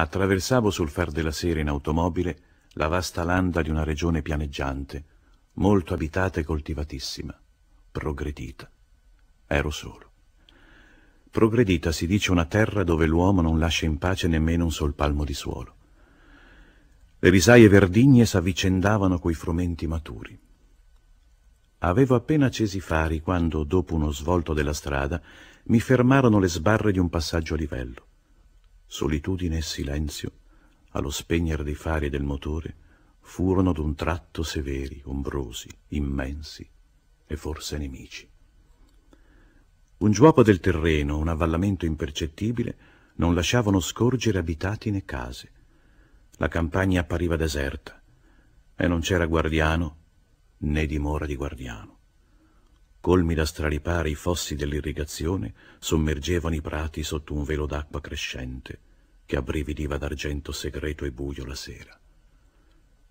Attraversavo sul far della sera in automobile la vasta landa di una regione pianeggiante, molto abitata e coltivatissima, progredita. Ero solo. Progredita si dice una terra dove l'uomo non lascia in pace nemmeno un sol palmo di suolo. Le risaie verdigne s'avvicendavano coi frumenti maturi. Avevo appena accesi i fari quando, dopo uno svolto della strada, mi fermarono le sbarre di un passaggio a livello solitudine e silenzio, allo spegnere dei fari e del motore, furono d'un tratto severi, ombrosi, immensi e forse nemici. Un giuoco del terreno, un avvallamento impercettibile, non lasciavano scorgere abitati né case. La campagna appariva deserta e non c'era guardiano né dimora di guardiano colmi da straripare i fossi dell'irrigazione, sommergevano i prati sotto un velo d'acqua crescente che abbrividiva d'argento segreto e buio la sera.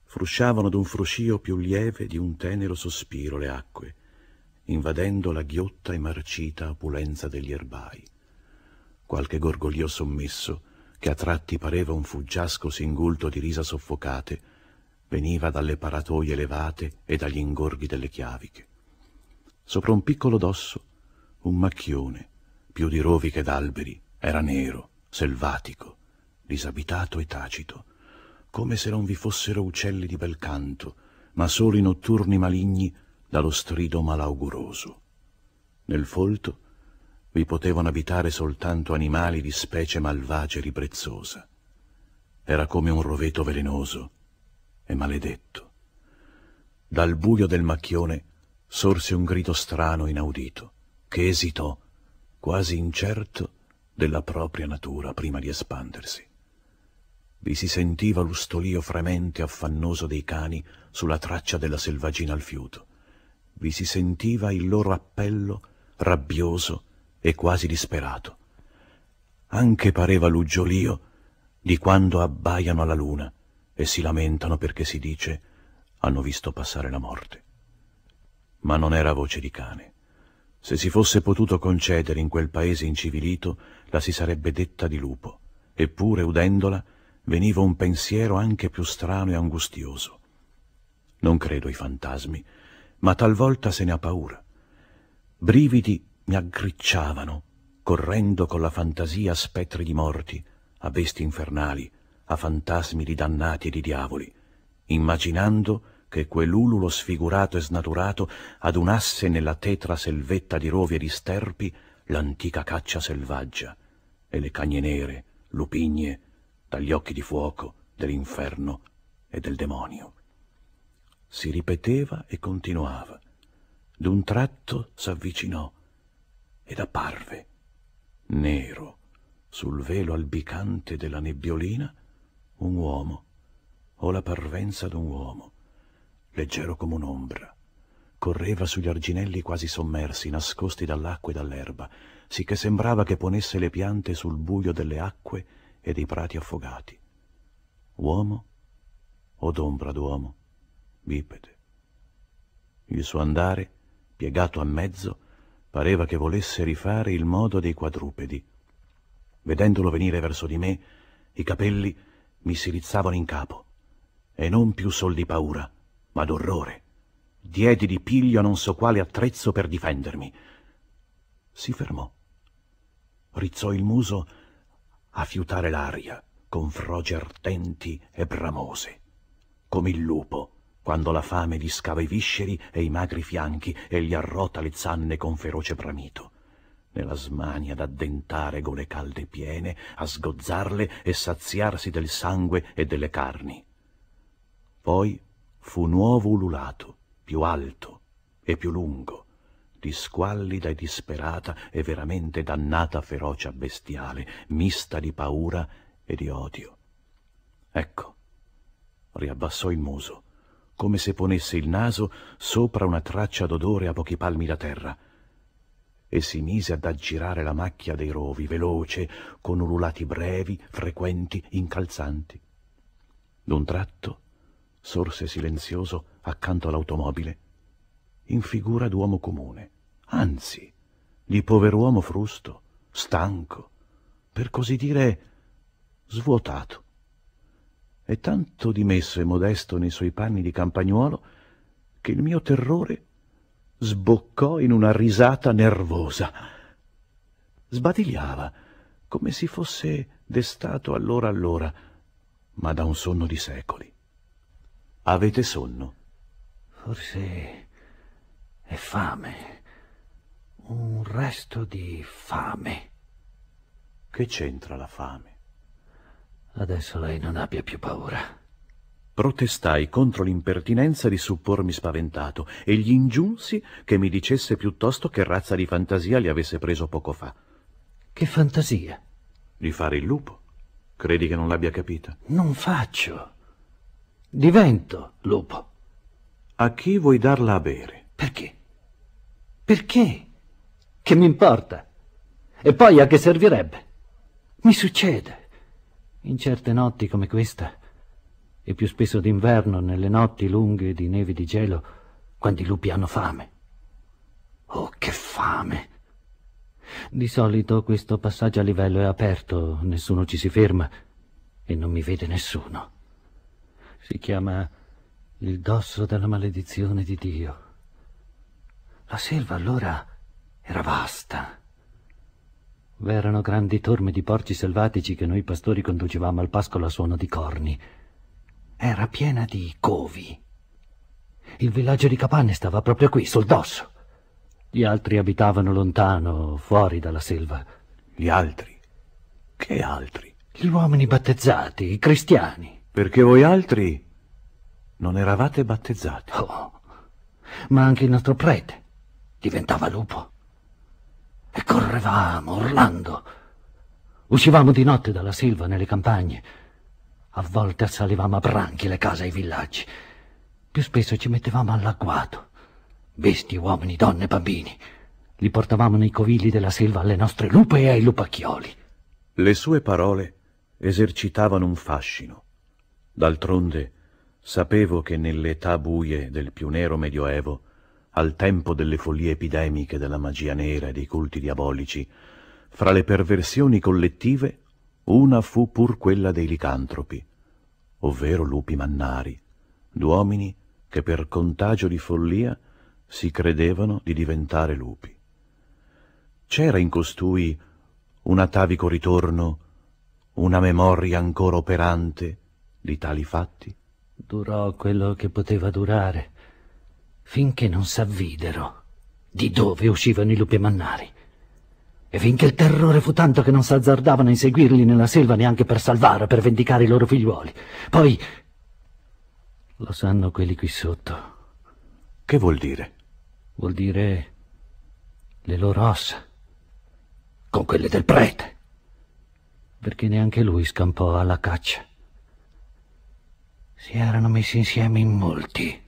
Frusciavano d'un fruscio più lieve di un tenero sospiro le acque, invadendo la ghiotta e marcita opulenza degli erbai. Qualche gorgoglio sommesso, che a tratti pareva un fuggiasco singulto di risa soffocate, veniva dalle paratoie elevate e dagli ingorghi delle chiaviche. Sopra un piccolo dosso, un macchione, più di rovi che d'alberi, era nero, selvatico, disabitato e tacito, come se non vi fossero uccelli di bel canto, ma solo i notturni maligni dallo strido malauguroso. Nel folto vi potevano abitare soltanto animali di specie malvagia e ribrezzosa. Era come un roveto velenoso e maledetto. Dal buio del macchione sorse un grido strano inaudito, che esitò, quasi incerto, della propria natura prima di espandersi. Vi si sentiva l'ustolio fremente affannoso dei cani sulla traccia della selvaggina al fiuto. Vi si sentiva il loro appello rabbioso e quasi disperato. Anche pareva l'uggiolio di quando abbaiano alla luna e si lamentano perché si dice hanno visto passare la morte ma non era voce di cane. Se si fosse potuto concedere in quel paese incivilito, la si sarebbe detta di lupo, eppure, udendola, veniva un pensiero anche più strano e angustioso. Non credo ai fantasmi, ma talvolta se ne ha paura. Brividi mi aggricciavano, correndo con la fantasia a spettri di morti, a besti infernali, a fantasmi di dannati e di diavoli, immaginando che quell'ululo sfigurato e snaturato adunasse nella tetra selvetta di rovi e di sterpi l'antica caccia selvaggia e le cagne nere, lupigne, dagli occhi di fuoco dell'inferno e del demonio. Si ripeteva e continuava. D'un tratto s'avvicinò ed apparve, nero, sul velo albicante della nebbiolina, un uomo, o la parvenza d'un uomo, leggero come un'ombra. Correva sugli arginelli quasi sommersi, nascosti dall'acqua e dall'erba, sicché sembrava che ponesse le piante sul buio delle acque e dei prati affogati. Uomo o d'ombra d'uomo, bipede. Il suo andare, piegato a mezzo, pareva che volesse rifare il modo dei quadrupedi. Vedendolo venire verso di me, i capelli mi si rizzavano in capo, e non più sol di paura, ma d'orrore. Diedi di piglio a non so quale attrezzo per difendermi. Si fermò. Rizzò il muso a fiutare l'aria con froge ardenti e bramose, come il lupo quando la fame gli scava i visceri e i magri fianchi e gli arrota le zanne con feroce bramito nella smania d'addentare gole calde piene, a sgozzarle e saziarsi del sangue e delle carni. Poi fu nuovo ululato, più alto e più lungo, di squallida e disperata e veramente dannata ferocia bestiale, mista di paura e di odio. Ecco, riabbassò il muso, come se ponesse il naso sopra una traccia d'odore a pochi palmi da terra, e si mise ad aggirare la macchia dei rovi, veloce, con ululati brevi, frequenti, incalzanti. D'un tratto sorse silenzioso accanto all'automobile, in figura d'uomo comune, anzi, di pover'uomo frusto, stanco, per così dire svuotato. E tanto dimesso e modesto nei suoi panni di campagnuolo che il mio terrore sboccò in una risata nervosa. Sbadigliava, come si fosse destato allora allora, ma da un sonno di secoli. Avete sonno? Forse è fame. Un resto di fame. Che c'entra la fame? Adesso lei non abbia più paura. Protestai contro l'impertinenza di suppormi spaventato e gli ingiunsi che mi dicesse piuttosto che razza di fantasia li avesse preso poco fa. Che fantasia? Di fare il lupo. Credi che non l'abbia capita? Non faccio. Divento lupo. A chi vuoi darla a bere? Perché? Perché? Che mi importa? E poi a che servirebbe? Mi succede. In certe notti come questa, e più spesso d'inverno, nelle notti lunghe di neve di gelo, quando i lupi hanno fame. Oh, che fame! Di solito questo passaggio a livello è aperto, nessuno ci si ferma e non mi vede nessuno. Si chiama il dosso della maledizione di Dio. La selva allora era vasta. V'erano grandi torme di porci selvatici che noi pastori conducevamo al pascolo a suono di corni. Era piena di covi. Il villaggio di Capanne stava proprio qui, sul dosso. Gli altri abitavano lontano, fuori dalla selva. Gli altri? Che altri? Gli uomini battezzati, i cristiani. Perché voi altri non eravate battezzati. Oh, ma anche il nostro prete diventava lupo. E correvamo, urlando. Uscivamo di notte dalla selva nelle campagne. A volte assalivamo a branchi le case e i villaggi. Più spesso ci mettevamo all'agguato. Besti, uomini, donne, bambini. Li portavamo nei covili della selva alle nostre lupe e ai lupacchioli. Le sue parole esercitavano un fascino D'altronde sapevo che nell'età buie del più nero medioevo, al tempo delle follie epidemiche della magia nera e dei culti diabolici, fra le perversioni collettive una fu pur quella dei licantropi, ovvero lupi mannari, d'uomini che per contagio di follia si credevano di diventare lupi. C'era in costui un atavico ritorno, una memoria ancora operante di tali fatti? Durò quello che poteva durare, finché non s'avvidero di dove uscivano i lupi mannari. E finché il terrore fu tanto che non s'azzardavano a inseguirli nella selva neanche per salvare, per vendicare i loro figliuoli. Poi... Lo sanno quelli qui sotto. Che vuol dire? Vuol dire le loro ossa. Con quelle del prete. Perché neanche lui scampò alla caccia. Si erano messi insieme in molti,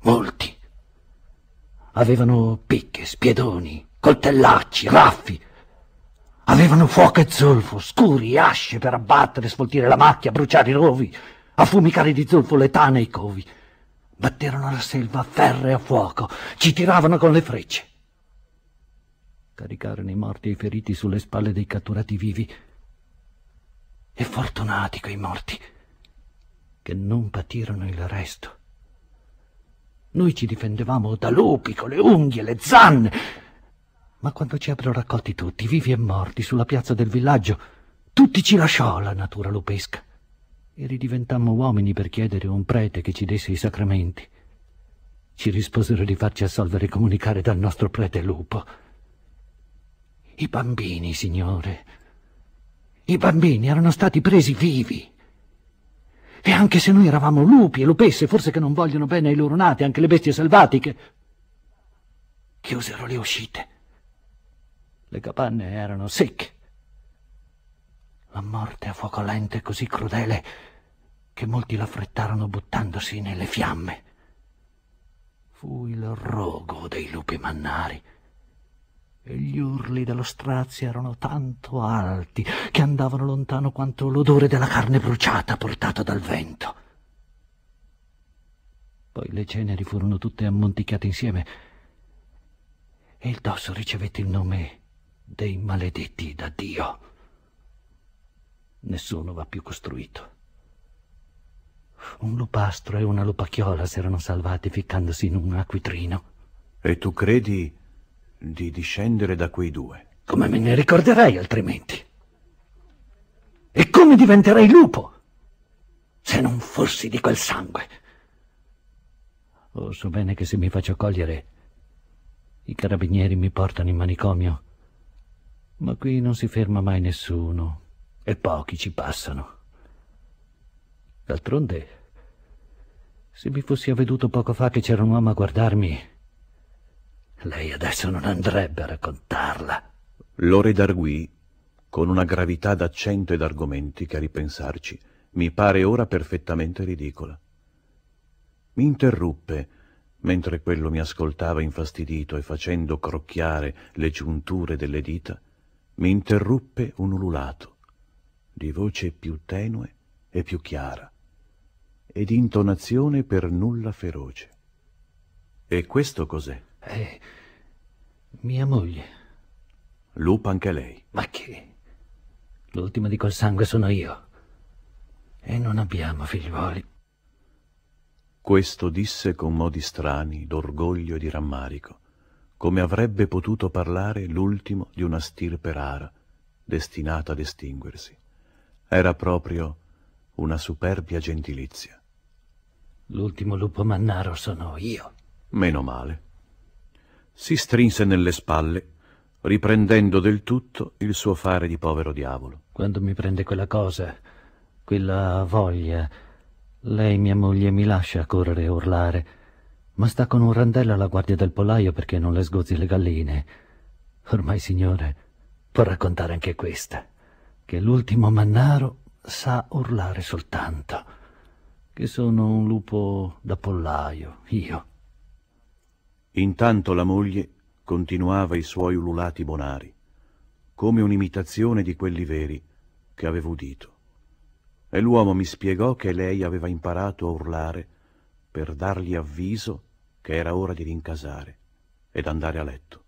molti. Avevano picche, spiedoni, coltellacci, raffi. Avevano fuoco e zolfo, scuri, asce per abbattere, sfoltire la macchia, bruciare i rovi, affumicare di zolfo le tane e i covi. Batterono la selva a ferro e a fuoco, ci tiravano con le frecce. Caricarono i morti e i feriti sulle spalle dei catturati vivi. E fortunati quei morti che non patirono il resto. Noi ci difendevamo da lupi, con le unghie, le zanne. Ma quando ci ebbero raccolti tutti, vivi e morti, sulla piazza del villaggio, tutti ci lasciò la natura lupesca. E ridiventammo uomini per chiedere un prete che ci desse i sacramenti. Ci risposero di farci assolvere e comunicare dal nostro prete lupo. I bambini, signore. I bambini erano stati presi vivi. E anche se noi eravamo lupi e lupesse, forse che non vogliono bene ai loro nati, anche le bestie selvatiche. Chiusero le uscite. Le capanne erano secche. La morte a fuoco lento e così crudele che molti l'affrettarono buttandosi nelle fiamme. Fu il rogo dei lupi mannari e gli urli dello strazio erano tanto alti che andavano lontano quanto l'odore della carne bruciata portata dal vento. Poi le ceneri furono tutte ammonticchiate insieme e il dosso ricevette il nome dei maledetti da Dio. Nessuno va più costruito. Un lupastro e una lupacchiola s'erano salvati ficcandosi in un acquitrino. E tu credi di discendere da quei due. Come me ne ricorderei altrimenti? E come diventerei lupo se non fossi di quel sangue? Oh, so bene che se mi faccio cogliere, i carabinieri mi portano in manicomio. Ma qui non si ferma mai nessuno e pochi ci passano. D'altronde, se mi fossi avveduto poco fa che c'era un uomo a guardarmi, lei adesso non andrebbe a raccontarla. Lore Darguì, con una gravità d'accento e d'argomenti che a ripensarci mi pare ora perfettamente ridicola. Mi interruppe mentre quello mi ascoltava infastidito e facendo crocchiare le giunture delle dita, mi interruppe un ululato, di voce più tenue e più chiara, e di intonazione per nulla feroce. E questo cos'è? È eh, mia moglie. Lupa anche lei. Ma che? L'ultima di col sangue sono io. E non abbiamo figliuoli. Questo disse con modi strani, d'orgoglio e di rammarico, come avrebbe potuto parlare l'ultimo di una stirpe rara, destinata ad estinguersi. Era proprio una superbia gentilizia. L'ultimo lupo mannaro sono io. Meno male si strinse nelle spalle, riprendendo del tutto il suo fare di povero diavolo. Quando mi prende quella cosa, quella voglia, lei, mia moglie, mi lascia correre e urlare, ma sta con un randello alla guardia del pollaio perché non le sgozzi le galline. Ormai, signore, può raccontare anche questa, che l'ultimo mannaro sa urlare soltanto, che sono un lupo da pollaio, io, Intanto la moglie continuava i suoi ululati bonari, come un'imitazione di quelli veri che avevo udito. E l'uomo mi spiegò che lei aveva imparato a urlare per dargli avviso che era ora di rincasare ed andare a letto.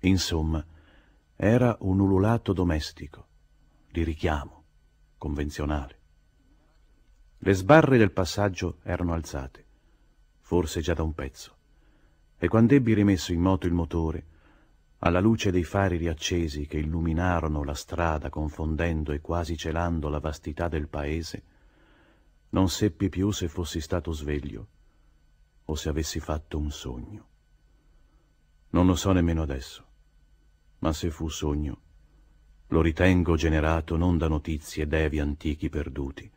Insomma, era un ululato domestico, di richiamo, convenzionale. Le sbarre del passaggio erano alzate, forse già da un pezzo e quando ebbi rimesso in moto il motore, alla luce dei fari riaccesi che illuminarono la strada confondendo e quasi celando la vastità del paese, non seppi più se fossi stato sveglio o se avessi fatto un sogno. Non lo so nemmeno adesso, ma se fu sogno, lo ritengo generato non da notizie d'evi antichi perduti,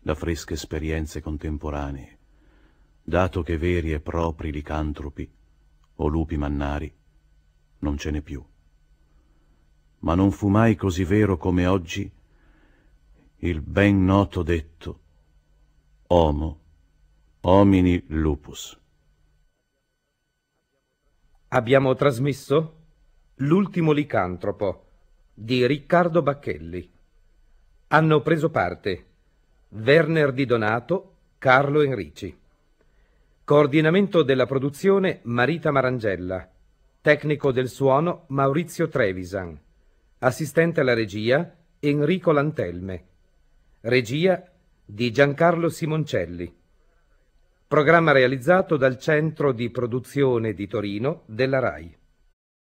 da fresche esperienze contemporanee, dato che veri e propri licantropi o lupi mannari, non ce n'è più. Ma non fu mai così vero come oggi il ben noto detto Homo homini lupus. Abbiamo trasmesso L'ultimo licantropo di Riccardo Bacchelli. Hanno preso parte Werner Di Donato, Carlo Enrici. Coordinamento della produzione Marita Marangella. Tecnico del suono Maurizio Trevisan. Assistente alla regia Enrico Lantelme. Regia di Giancarlo Simoncelli. Programma realizzato dal Centro di Produzione di Torino della RAI.